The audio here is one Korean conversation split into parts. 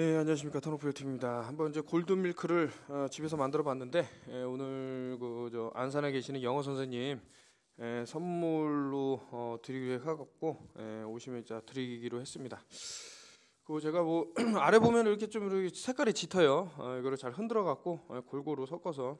예, 안녕하십니까 터너프의 팀입니다. 한번 이제 골든밀크를 어, 집에서 만들어 봤는데 예, 오늘 그 저 안산에 계시는 영어 선생님 예, 선물로 어, 드리기로 해갖고 예, 오시면 자 드리기로 했습니다. 그 제가 뭐 아래 보면 이렇게 좀 이렇게 색깔이 짙어요. 어, 이거를 잘 흔들어 갖고 어, 골고루 섞어서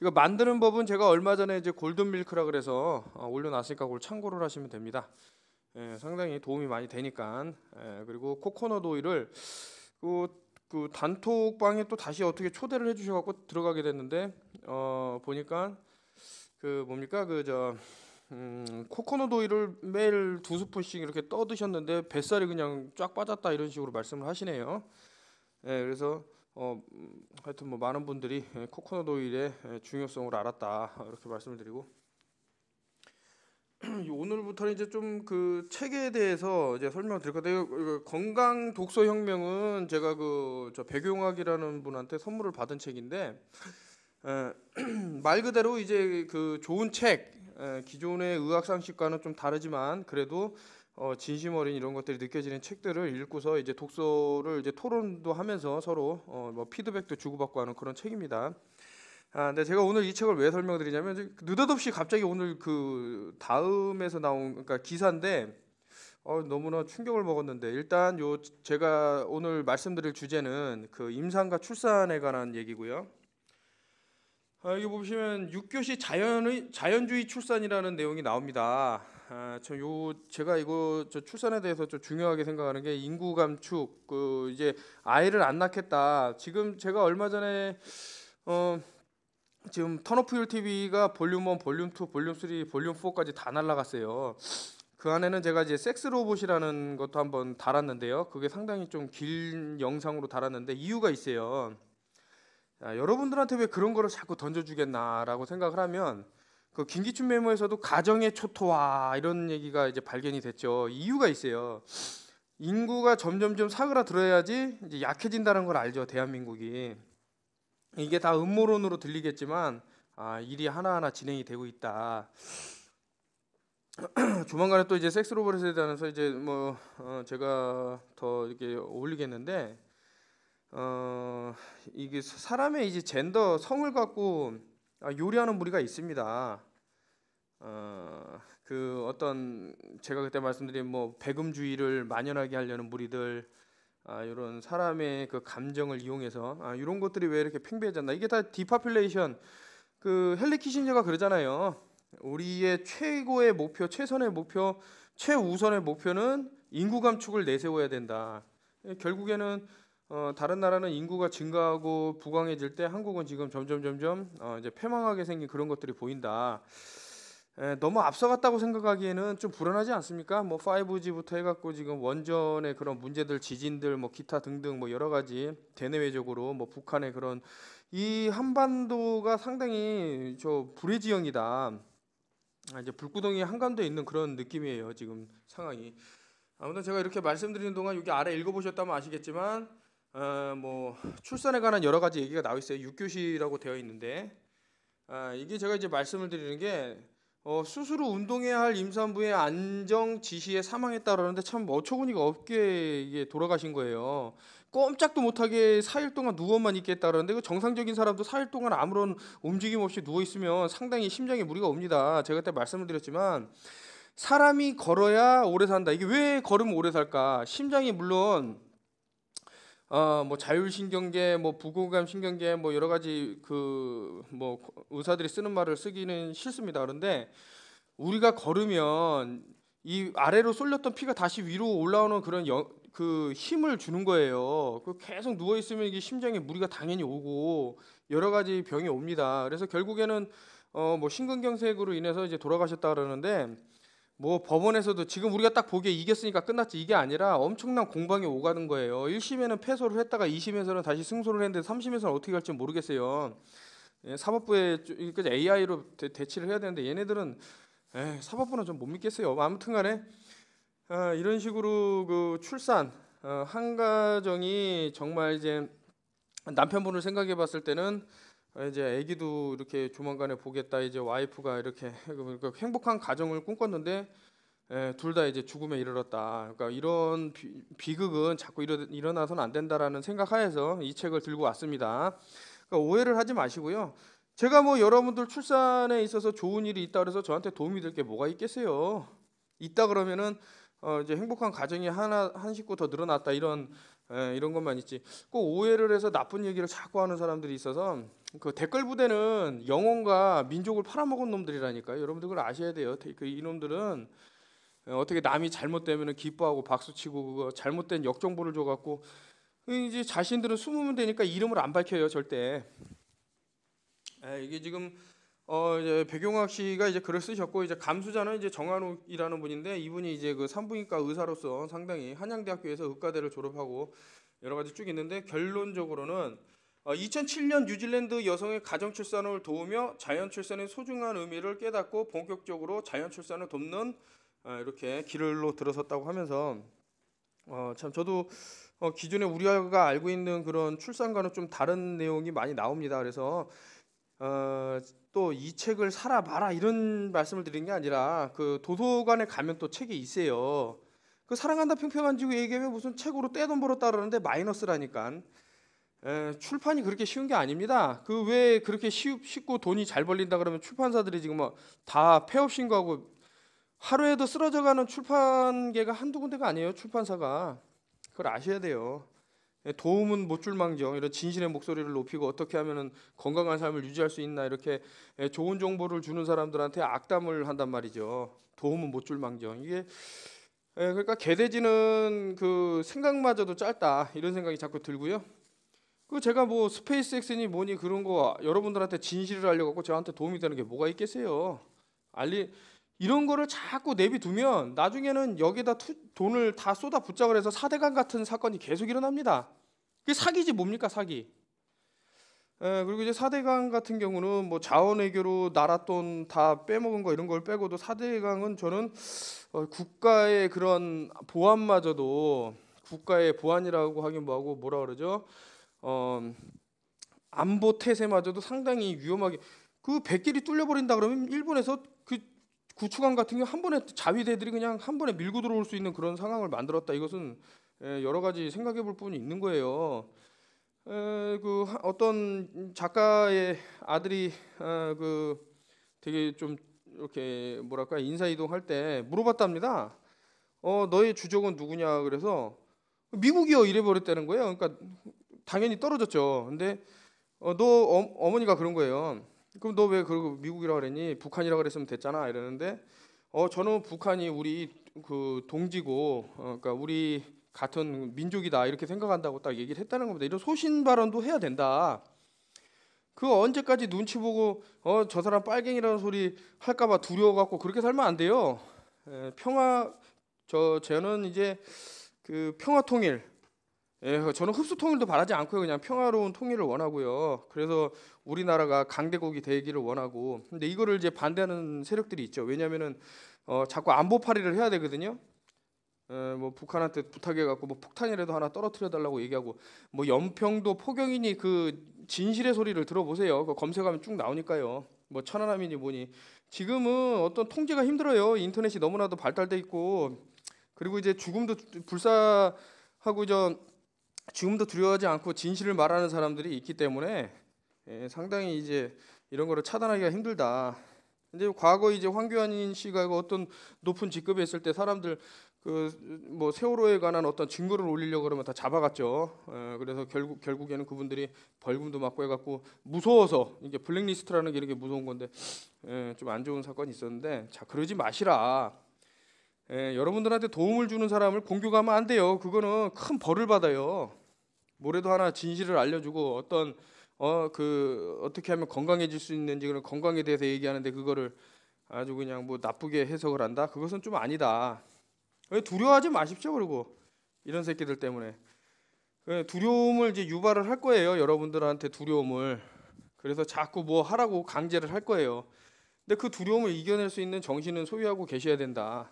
이거 만드는 법은 제가 얼마 전에 이제 골든밀크라 그래서 어, 올려놨으니까 그걸 참고를 하시면 됩니다. 예, 상당히 도움이 많이 되니까 예, 그리고 코코넛 오일을 그, 그 단톡방에 또 다시 어떻게 초대를 해주셔갖고 들어가게 됐는데 어 보니까 그 뭡니까 그저 음, 코코넛 오일을 매일 두 스푼씩 이렇게 떠 드셨는데 뱃살이 그냥 쫙 빠졌다 이런 식으로 말씀을 하시네요. 예, 그래서 어, 음, 하여튼 뭐 많은 분들이 예, 코코넛 오일의 예, 중요성을 알았다 이렇게 말씀을 드리고 오늘부터는 이제 좀 그 책에 대해서 이제 설명드릴 건데요. 건강 독서 혁명은 제가 그저 백용학이라는 분한테 선물을 받은 책인데 에, 말 그대로 이제 그 좋은 책 에, 기존의 의학 상식과는 좀 다르지만 그래도 어, 진심 어린 이런 것들이 느껴지는 책들을 읽고서 이제 독서를 이제 토론도 하면서 서로 어, 뭐 피드백도 주고받고 하는 그런 책입니다. 아, 근데 제가 오늘 이 책을 왜 설명드리냐면 느닷없이 갑자기 오늘 그 다음에서 나온 그러니까 기사인데 어, 너무나 충격을 먹었는데 일단 요 제가 오늘 말씀드릴 주제는 그 임산과 출산에 관한 얘기고요. 아, 여기 보시면 6교시 자연의 자연주의 출산이라는 내용이 나옵니다. 아, 저 요 제가 이거 저 출산에 대해서 좀 중요하게 생각하는 게 인구 감축 그 이제 아이를 안 낳겠다. 지금 제가 얼마 전에 어 지금 턴오프율 TV가 볼륨 1, 볼륨 2, 볼륨 3, 볼륨 4까지 다 날라갔어요. 그 안에는 제가 이제 섹스 로봇이라는 것도 한번 달았는데요. 그게 상당히 좀 긴 영상으로 달았는데 이유가 있어요. 야, 아, 여러분들한테 왜 그런 거를 자꾸 던져주겠나라고 생각을 하면 그 김기춘 메모에서도 가정의 초토화 이런 얘기가 이제 발견이 됐죠. 이유가 있어요. 인구가 점점점 사그라들어야지 이제 약해진다는 걸 알죠. 대한민국이. 이게 다 음모론으로 들리겠지만 아, 일이 하나하나 진행이 되고 있다. 조만간에 또 이제 섹스 로봇에 대해서 이제 뭐 어, 제가 더 이렇게 올리겠는데 어, 이게 사람의 이제 젠더 성을 갖고 아, 요리하는 무리가 있습니다. 어, 그 어떤 제가 그때 말씀드린 뭐 배금주의를 만연하게 하려는 무리들 아, 이런 사람의 그 감정을 이용해서 아, 이런 것들이 왜 이렇게 팽배해졌나 이게 다 디파퓰레이션 그 헨리 키신저가 그러잖아요 우리의 최고의 목표 최선의 목표 최우선의 목표는 인구 감축을 내세워야 된다 예, 결국에는 어, 다른 나라는 인구가 증가하고 부강해질 때 한국은 지금 점점 점점 어, 이제 패망하게 생긴 그런 것들이 보인다. 너무 앞서갔다고 생각하기에는 좀 불안하지 않습니까? 뭐 5G부터 해갖고 지금 원전의 그런 문제들, 지진들, 뭐 기타 등등 뭐 여러 가지 대내외적으로 뭐 북한의 그런 이 한반도가 상당히 저 불의 지형이다. 아, 이제 불구덩이 한간도에 있는 그런 느낌이에요 지금 상황이. 아무튼 제가 이렇게 말씀드리는 동안 여기 아래 읽어보셨다면 아시겠지만 어, 뭐 출산에 관한 여러 가지 얘기가 나와 있어요. 6교시라고 되어 있는데 아, 이게 제가 이제 말씀을 드리는 게 어, 스스로 운동해야 할 임산부의 안정 지시에 사망했다라는데 참 어처구니가 없게 이게 돌아가신 거예요. 꼼짝도 못하게 4일 동안 누워만 있겠다라는데 그 정상적인 사람도 4일 동안 아무런 움직임 없이 누워 있으면 상당히 심장에 무리가 옵니다. 제가 그때 말씀을 드렸지만 사람이 걸어야 오래 산다. 이게 왜 걸으면 오래 살까? 심장이 물론 어, 뭐 자율신경계, 뭐 부고감 신경계, 뭐 여러 가지 그 뭐 의사들이 쓰는 말을 쓰기는 싫습니다. 그런데 우리가 걸으면 이 아래로 쏠렸던 피가 다시 위로 올라오는 그런 여, 그 힘을 주는 거예요. 그 계속 누워 있으면 이게 심장에 무리가 당연히 오고 여러 가지 병이 옵니다. 그래서 결국에는 어뭐 심근경색으로 인해서 이제 돌아가셨다 그러는데 뭐 법원에서도 지금 우리가 딱 보기에 이겼으니까 끝났지 이게 아니라 엄청난 공방이 오가는 거예요. 1심에는 패소를 했다가 2심에서는 다시 승소를 했는데 3심에서는 어떻게 할지 모르겠어요. 예, 사법부에 그러니까 AI로 대, 치를 해야 되는데 얘네들은 에이, 사법부는 좀 못 믿겠어요. 아무튼간에 아, 이런 식으로 그 출산 어, 한 가정이 정말 이제 남편분을 생각해 봤을 때는 아, 이제 아기도 이렇게 조만간에 보겠다 이제 와이프가 이렇게 그러니까 행복한 가정을 꿈꿨는데 예, 둘다 이제 죽음에 이르렀다. 그러니까 이런 비, 극은 자꾸 일어, 일어나서는 안 된다라는 생각하에서 이 책을 들고 왔습니다. 그러니까 오해를 하지 마시고요. 제가 뭐 여러분들 출산에 있어서 좋은 일이 있다 그래서 저한테 도움이 될 게 뭐가 있겠어요? 있다 그러면은 어 이제 행복한 가정이 하나 한 식구 더 늘어났다 이런 예, 이런 것만 있지. 꼭 오해를 해서 나쁜 얘기를 자꾸 하는 사람들이 있어서 그 댓글 부대는 영혼과 민족을 팔아먹은 놈들이라니까요. 여러분들 그걸 아셔야 돼요. 그 이놈들은 예, 어떻게 남이 잘못되면 기뻐하고 박수치고 그거 잘못된 역정보를 줘갖고 이제 자신들은 숨으면 되니까 이름을 안 밝혀요 절대. 에, 예, 이게 지금 어 이제 백용학 씨가 이제 글을 쓰셨고 이제 감수자는 이제 정한욱이라는 분인데 이분이 이제 그 산부인과 의사로서 상당히 한양대학교에서 의과대를 졸업하고 여러 가지 쭉 있는데 결론적으로는 어, 2007년 뉴질랜드 여성의 가정 출산을 도우며 자연 출산의 소중한 의미를 깨닫고 본격적으로 자연 출산을 돕는 어, 이렇게 길로 들어섰다고 하면서 어, 참 저도 어, 기존에 우리가 알고 있는 그런 출산과는 좀 다른 내용이 많이 나옵니다. 그래서 어, 또 이 책을 사라 마라 이런 말씀을 드린 게 아니라 그 도서관에 가면 또 책이 있어요. 그 사랑한다 평평한 지구 얘기하면 무슨 책으로 떼돈 벌었다 그러는데 마이너스라니까. 에, 출판이 그렇게 쉬운 게 아닙니다. 그 왜 그렇게 쉬, 쉽고 돈이 잘 벌린다 그러면 출판사들이 지금 뭐 다 폐업 신고하고 하루에도 쓰러져가는 출판계가 한두 군데가 아니에요. 출판사가 그걸 아셔야 돼요. 도움은 못 줄망정 이런 진실의 목소리를 높이고 어떻게 하면은 건강한 삶을 유지할 수 있나 이렇게 예, 좋은 정보를 주는 사람들한테 악담을 한단 말이죠. 도움은 못 줄망정 이게 예, 그러니까 개돼지는 그 생각마저도 짧다 이런 생각이 자꾸 들고요. 그 제가 뭐 스페이스X니 뭐니 그런 거 여러분들한테 진실을 알려갖고 저한테 도움이 되는 게 뭐가 있겠어요? 알리 이런 거를 자꾸 내비두면 나중에는 여기다 투, 돈을 다 쏟아 붙자 그해서 사대강 같은 사건이 계속 일어납니다. 그게 사기지 뭡니까 사기? 예, 그리고 이제 사대강 같은 경우는 뭐 자원외교로 나라 돈다 빼먹은 거 이런 걸 빼고도 사대강은 저는 어, 국가의 그런 보안마저도 국가의 보안이라고 하긴 뭐하고 뭐라 그러죠? 어, 안보 태세마저도 상당히 위험하게 그 백길이 뚫려버린다 그러면 일본에서 구축안 같은 경우 한 번에 자위대들이 그냥 한 번에 밀고 들어올 수 있는 그런 상황을 만들었다. 이것은 여러 가지 생각해 볼 부분이 있는 거예요. 그 어떤 작가의 아들이 아, 그 되게 좀 이렇게 뭐랄까 인사 이동할 때 물어봤답니다. 어 너의 주적은 누구냐 그래서 미국이요 이래 버렸다는 거예요. 그러니까 당연히 떨어졌죠. 근데 어, 너 어, 어머니가 그런 거예요. 그럼 너왜 그러고 미국이라 고 그랬니? 북한이라 고 그랬으면 됐잖아 이러는데 어 저는 북한이 우리 그 동지고 어, 그러니까 우리 같은 민족이다 이렇게 생각한다고 딱 얘기를 했다는 겁니다. 이런 소신 발언도 해야 된다. 그 언제까지 눈치 보고 어 저 사람 빨갱이라는 소리 할까봐 두려워 갖고 그렇게 살면 안 돼요. 에, 평화 저 저는 이제 그 평화 통일 예, 그 저는 흡수 통일도 바라지 않고요. 그냥 평화로운 통일을 원하고요. 그래서 우리나라가 강대국이 되기를 원하고. 근데 이거를 이제 반대하는 세력들이 있죠. 왜냐면은 어, 자꾸 안보 파리를 해야 되거든요. 에, 어, 뭐 북한한테 부탁해 갖고 뭐 폭탄이라도 하나 떨어뜨려 달라고 얘기하고 뭐 연평도 포경이니 그 진실의 소리를 들어보세요. 그 검색하면 쭉 나오니까요. 뭐 천안함이니 뭐니 지금은 어떤 통제가 힘들어요. 인터넷이 너무나도 발달돼 있고 그리고 이제 죽음도 불사하고 전 지금도 두려워하지 않고 진실을 말하는 사람들이 있기 때문에 예, 상당히 이제 이런 거를 차단하기가 힘들다. 근데 과거 이제 황교안 씨가 어떤 높은 직급에 있을 때 사람들 그 뭐 세월호에 관한 어떤 증거를 올리려고 그러면 다 잡아갔죠. 어, 그래서 결국 결국에는 그분들이 벌금도 맞고 해갖고 무서워서 이게 블랙리스트라는 게 이렇게 무서운 건데 예, 좀안 좋은 사건이 있었는데 자 그러지 마시라. 에, 예, 여러분들한테 도움을 주는 사람을 공격하면 안 돼요. 그거는 큰 벌을 받아요. 뭐래도 하나 진실을 알려주고 어떤 어 그 어떻게 하면 건강해질 수 있는지 그런 건강에 대해서 얘기하는데 그거를 아주 그냥 뭐 나쁘게 해석을 한다. 그것은 좀 아니다. 예, 두려워하지 마십시오. 그리고 이런 새끼들 때문에 예, 두려움을 이제 유발을 할 거예요. 여러분들한테 두려움을 그래서 자꾸 뭐 하라고 강제를 할 거예요. 근데 그 두려움을 이겨낼 수 있는 정신은 소유하고 계셔야 된다.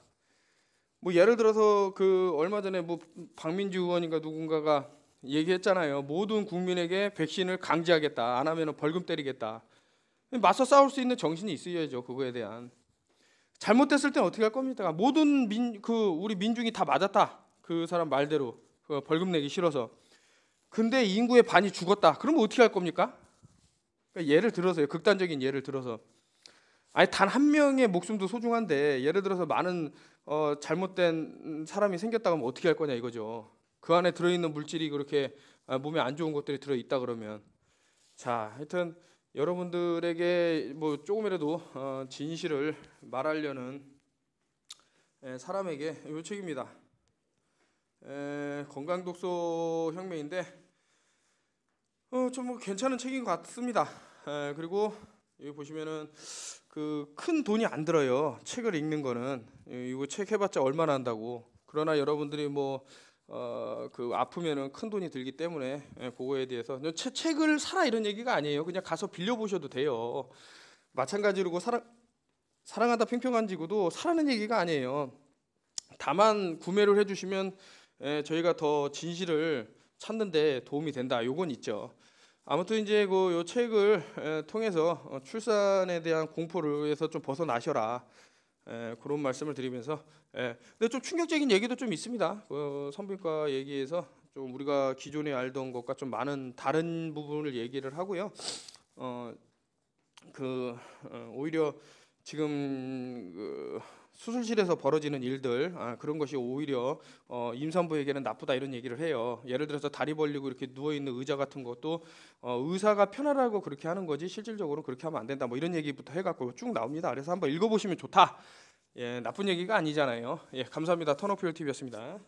뭐 예를 들어서 그 얼마 전에 뭐 박민주 의원인가 누군가가 얘기했잖아요. 모든 국민에게 백신을 강제하겠다. 안 하면 벌금 때리겠다. 맞서 싸울 수 있는 정신이 있어야죠. 그거에 대한. 잘못됐을 땐 어떻게 할 겁니까? 모든 민, 그 우리 민중이 다 맞았다. 그 사람 말대로 그 벌금 내기 싫어서. 근데 인구의 반이 죽었다. 그러면 어떻게 할 겁니까? 그러니까 예를 들어서요. 극단적인 예를 들어서 아니 단 한 명의 목숨도 소중한데 예를 들어서 많은 어, 잘못된 사람이 생겼다고 하면 어떻게 할 거냐 이거죠. 그 안에 들어있는 물질이 그렇게 아, 몸에 안 좋은 것들이 들어있다 그러면 자 하여튼 여러분들에게 뭐 조금이라도 어, 진실을 말하려는 에, 사람에게 요 책입니다. 에, 건강 독서 혁명인데 어, 좀뭐 괜찮은 책인 것 같습니다. 에, 그리고 여기 보시면은 그큰 돈이 안 들어요. 책을 읽는 거는 이거 책 해봤자 얼마나 한다고. 그러나 여러분들이 뭐 어, 그 아프면은 큰 돈이 들기 때문에 예, 그거에 대해서 채, 책을 사라 이런 얘기가 아니에요. 그냥 가서 빌려 보셔도 돼요. 마찬가지로 그 사랑 사랑하다 평평한 지구도 사라는 얘기가 아니에요. 다만 구매를 해주시면 예, 저희가 더 진실을 찾는데 도움이 된다. 요건 있죠. 아무튼 이제 그요 책을 통해서 어, 출산에 대한 공포를 위해서 좀 벗어나셔라 에, 그런 말씀을 드리면서 에, 근데 좀 충격적인 얘기도 좀 있습니다. 그선비과 얘기에서 좀 우리가 기존에 알던 것과 좀 많은 다른 부분을 얘기를 하고요. 어, 그 어, 오히려 지금 그 수술실에서 벌어지는 일들 아, 그런 것이 오히려 어, 임산부에게는 나쁘다 이런 얘기를 해요. 예를 들어서 다리 벌리고 이렇게 누워 있는 의자 같은 것도 어, 의사가 편하라고 그렇게 하는 거지 실질적으로 그렇게 하면 안 된다. 뭐 이런 얘기부터 해갖고 쭉 나옵니다. 그래서 한번 읽어보시면 좋다. 예, 나쁜 얘기가 아니잖아요. 예, 감사합니다. 턴오피올 TV였습니다.